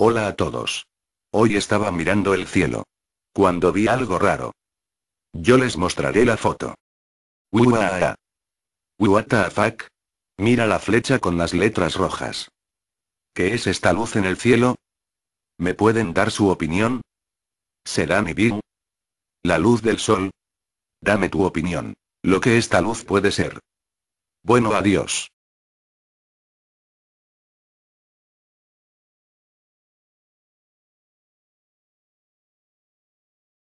Hola a todos. Hoy estaba mirando el cielo. Cuando vi algo raro. Yo les mostraré la foto. What Mira la flecha con las letras rojas. ¿Qué es esta luz en el cielo? ¿Me pueden dar su opinión? ¿Será mi bien. ¿La luz del sol? Dame tu opinión. Lo que esta luz puede ser. Bueno, adiós.